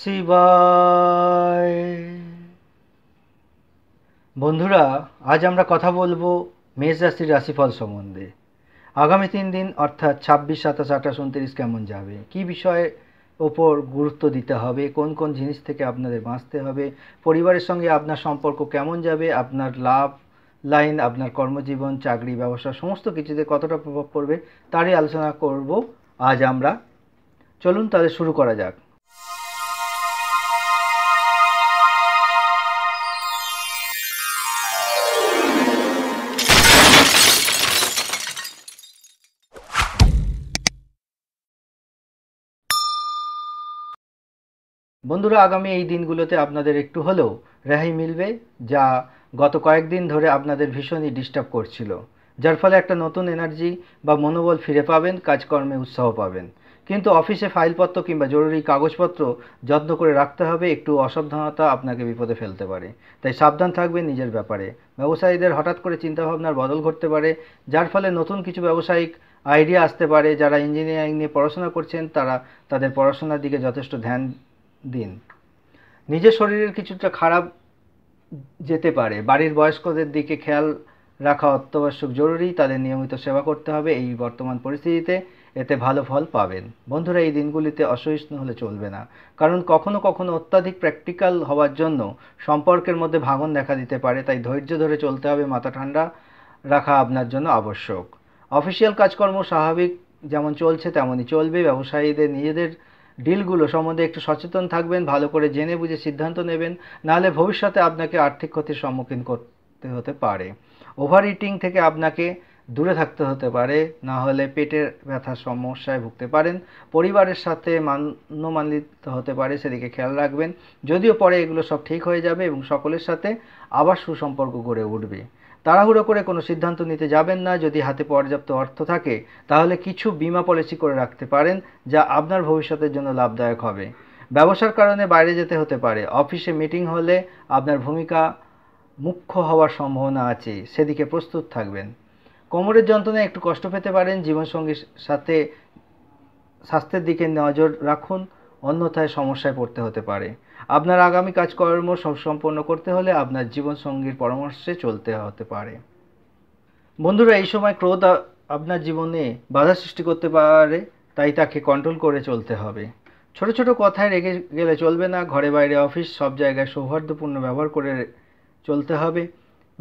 শিবায় বন্ধুরা আজ আমরা কথা বলবো মেষ রাশির রাশিফল সম্বন্ধে আগামী তিন দিন অর্থাৎ ছাব্বিশ সাতাশ আঠাশ উনত্রিশ কেমন যাবে কি বিষয়ে ওপর গুরুত্ব দিতে হবে কোন কোন জিনিস থেকে আপনাদের বাঁচতে হবে পরিবারের সঙ্গে আপনার সম্পর্ক কেমন যাবে আপনার লাভ লাইন আপনার কর্মজীবন চাকরি ব্যবসা সমস্ত কিছুতে কতটা প্রভাব পড়বে তারই আলোচনা করব আজ আমরা চলুন তাহলে শুরু করা যাক বন্ধুরা আগামী এই দিনগুলোতে আপনাদের একটু হলেও রেহাই মিলবে যা গত কয়েকদিন ধরে আপনাদের ভীষণই ডিস্টার্ব করছিল যার ফলে একটা নতুন এনার্জি বা মনোবল ফিরে পাবেন কাজকর্মে উৎসাহ পাবেন কিন্তু অফিসে ফাইলপত্র কিংবা জরুরি কাগজপত্র যত্ন করে রাখতে হবে একটু অসাবধানতা আপনাকে বিপদে ফেলতে পারে তাই সাবধান থাকবেন নিজের ব্যাপারে ব্যবসায়ীদের হঠাৎ করে চিন্তাভাবনার বদল ঘটতে পারে যার ফলে নতুন কিছু ব্যবসায়িক আইডিয়া আসতে পারে যারা ইঞ্জিনিয়ারিং নিয়ে পড়াশোনা করছেন তারা তাদের পড়াশোনার দিকে যথেষ্ট ধ্যান দিন নিজের শরীরের কিছুটা খারাপ যেতে পারে বাড়ির বয়স্কদের দিকে খেয়াল রাখা অত্যাবশ্যক জরুরি তাদের নিয়মিত সেবা করতে হবে এই বর্তমান পরিস্থিতিতে এতে ভালো ফল পাবেন বন্ধুরা এই দিনগুলিতে অসহিষ্ণু হলে চলবে না কারণ কখনো কখনো অত্যাধিক প্র্যাকটিক্যাল হওয়ার জন্য সম্পর্কের মধ্যে ভাঙন দেখা দিতে পারে তাই ধৈর্য ধরে চলতে হবে মাথা ঠান্ডা রাখা আপনার জন্য আবশ্যক অফিসিয়াল কাজকর্ম স্বাভাবিক যেমন চলছে তেমনই চলবে ব্যবসায়ীদের নিজেদের ডিলগুলো সম্বন্ধে একটু সচেতন থাকবেন ভালো করে জেনে বুঝে সিদ্ধান্ত নেবেন নাহলে ভবিষ্যতে আপনাকে আর্থিক ক্ষতির সম্মুখীন করতে হতে পারে ওভার ইটিং থেকে আপনাকে দূরে থাকতে হতে পারে না হলে পেটের ব্যথার সমস্যায় ভুগতে পারেন পরিবারের সাথে মান্যমানিত হতে পারে সেদিকে খেয়াল রাখবেন যদিও পরে এগুলো সব ঠিক হয়ে যাবে এবং সকলের সাথে আবার সুসম্পর্ক গড়ে উঠবে তাড়াহুড়ো করে কোনো সিদ্ধান্ত নিতে যাবেন না যদি হাতে পর্যাপ্ত অর্থ থাকে তাহলে কিছু বিমা পলিসি করে রাখতে পারেন যা আপনার ভবিষ্যতের জন্য লাভদায়ক হবে ব্যবসার কারণে বাইরে যেতে হতে পারে অফিসে মিটিং হলে আপনার ভূমিকা মুখ্য হওয়ার সম্ভাবনা আছে সেদিকে প্রস্তুত থাকবেন কোমরের যন্ত্রণায় একটু কষ্ট পেতে পারেন জীবনসঙ্গীর সাথে স্বাস্থ্যের দিকে নজর রাখুন অন্যথায় সমস্যায় পড়তে হতে পারে আপনার আগামী কাজকর্ম সব সম্পন্ন করতে হলে আপনার জীবনসঙ্গীর পরামর্শে চলতে হতে পারে বন্ধুরা এই সময় ক্রোধ আপনার জীবনে বাধা সৃষ্টি করতে পারে তাই তাকে কন্ট্রোল করে চলতে হবে ছোট ছোট কথায় রেখে গেলে চলবে না ঘরে বাইরে অফিস সব জায়গায় সৌহার্দ্যপূর্ণ ব্যবহার করে চলতে হবে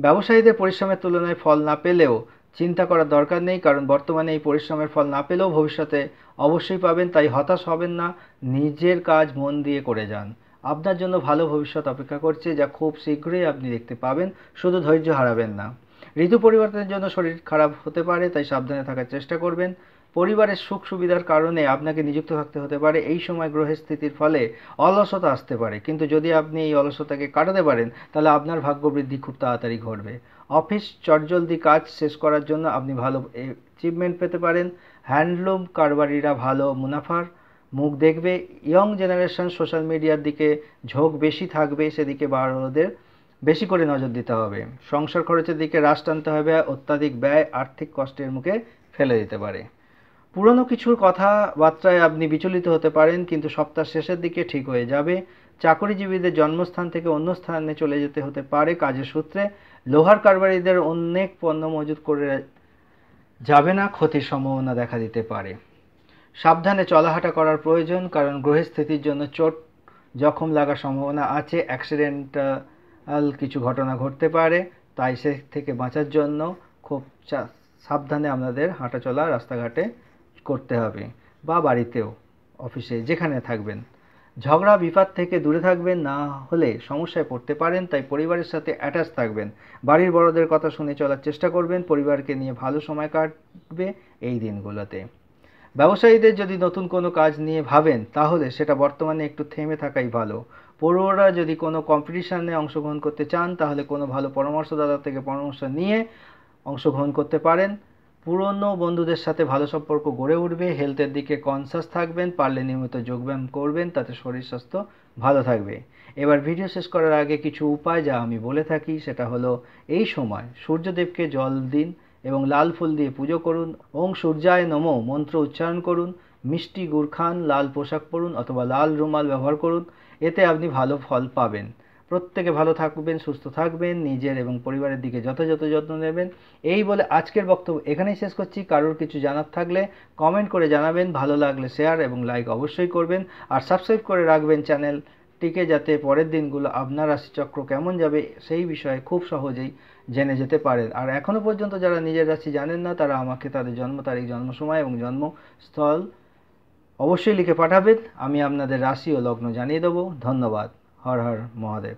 ব্যবসায়ীদের পরিশ্রমের তুলনায় ফল না পেলেও চিন্তা করার দরকার নেই কারণ বর্তমানে এই পরিশ্রমের ফল না পেলেও ভবিষ্যতে অবশ্যই পাবেন তাই হতাশ হবেন না নিজের কাজ মন দিয়ে করে যান আপনার জন্য ভালো ভবিষ্যৎ অপেক্ষা করছে যা খুব শীঘ্রই আপনি দেখতে পাবেন শুধু ধৈর্য হারাবেন না ঋতু পরিবর্তনের জন্য শরীর খারাপ হতে পারে তাই সাবধানে থাকার চেষ্টা করবেন পরিবারের সুখ সুবিধার কারণে আপনাকে নিযুক্ত থাকতে হতে পারে এই সময় গ্রহের স্থিতির ফলে অলসতা আসতে পারে কিন্তু যদি আপনি এই অলসতাকে কাটাতে পারেন তাহলে আপনার ভাগ্য বৃদ্ধি খুব তাড়াতাড়ি ঘটবে অফিস চটজলদি কাজ শেষ করার জন্য আপনি ভালো অ্যাচিভমেন্ট পেতে পারেন হ্যান্ডলুম কারবারিরা ভালো মুনাফার মুখ দেখবে ইয়ং জেনারেশন সোশ্যাল মিডিয়ার দিকে ঝোঁক বেশি থাকবে সেদিকে বাড়ানোদের বেশি করে নজর দিতে হবে সংসার খরচের দিকে হ্রাস টানতে হবে অত্যাধিক ব্যয় আর্থিক কষ্টের মুখে ফেলে দিতে পারে পুরনো কিছুর কথাবার্তায় আপনি বিচলিত হতে পারেন কিন্তু সপ্তাহ শেষের দিকে ঠিক হয়ে যাবে চাকরিজীবীদের জন্মস্থান থেকে অন্য স্থানে চলে যেতে হতে পারে কাজের সূত্রে লোহার কারবারিদের অনেক পণ্য মজুত করে যাবে না ক্ষতির সম্ভাবনা দেখা দিতে পারে সাবধানে চলাহাঁটা করার প্রয়োজন কারণ গ্রহের স্থিতির জন্য চোট জখম লাগার সম্ভাবনা আছে অ্যাক্সিডেন্টাল কিছু ঘটনা ঘটতে পারে তাই সে থেকে বাঁচার জন্য খুব সাবধানে আপনাদের হাঁটাচলা রাস্তাঘাটে করতে হবে বা বাড়িতেও অফিসে যেখানে থাকবেন ঝগড়া বিপাদ থেকে দূরে থাকবেন না হলে সমস্যায় পড়তে পারেন তাই পরিবারের সাথে অ্যাটাচ থাকবেন বাড়ির বড়দের কথা শুনে চলার চেষ্টা করবেন পরিবারকে নিয়ে ভালো সময় কাটবে এই দিনগুলোতে ব্যবসায়ীদের যদি নতুন কোনো কাজ নিয়ে ভাবেন তাহলে সেটা বর্তমানে একটু থেমে থাকাই ভালো পড়ুয়ারা যদি কোনো কম্পিটিশানে অংশগ্রহণ করতে চান তাহলে কোনো ভালো পরামর্শদাতা থেকে পরামর্শ নিয়ে অংশগ্রহণ করতে পারেন পুরনো বন্ধুদের সাথে ভালো সম্পর্ক গড়ে উঠবে হেলথের দিকে কনসাস থাকবেন পারলে নিয়মিত যোগব্যায়াম করবেন তাতে শরীর স্বাস্থ্য ভালো থাকবে এবার ভিডিও শেষ করার আগে কিছু উপায় যা আমি বলে থাকি সেটা হলো এই সময় সূর্যদেবকে জল দিন এবং লাল ফুল দিয়ে পুজো করুন ওং সূর্যায় নম মন্ত্র উচ্চারণ করুন মিষ্টি গুড় খান লাল পোশাক পরুন অথবা লাল রুমাল ব্যবহার করুন এতে আপনি ভালো ফল পাবেন প্রত্যেকে ভালো থাকবেন সুস্থ থাকবেন নিজের এবং পরিবারের দিকে যথাযথ যত্ন নেবেন এই বলে আজকের বক্তব্য এখানেই শেষ করছি কারোর কিছু জানার থাকলে কমেন্ট করে জানাবেন ভালো লাগলে শেয়ার এবং লাইক অবশ্যই করবেন আর সাবস্ক্রাইব করে রাখবেন চ্যানেল টিকে যাতে পরের দিনগুলো আপনার রাশিচক্র কেমন যাবে সেই বিষয়ে খুব সহজেই জেনে যেতে পারেন আর এখনও পর্যন্ত যারা নিজের রাশি জানেন না তারা আমাকে তাদের জন্ম তারিখ জন্ম সময় এবং জন্মস্থল অবশ্যই লিখে পাঠাবেন আমি আপনাদের রাশি ও লগ্ন জানিয়ে দেবো ধন্যবাদ হর হর মহাদেব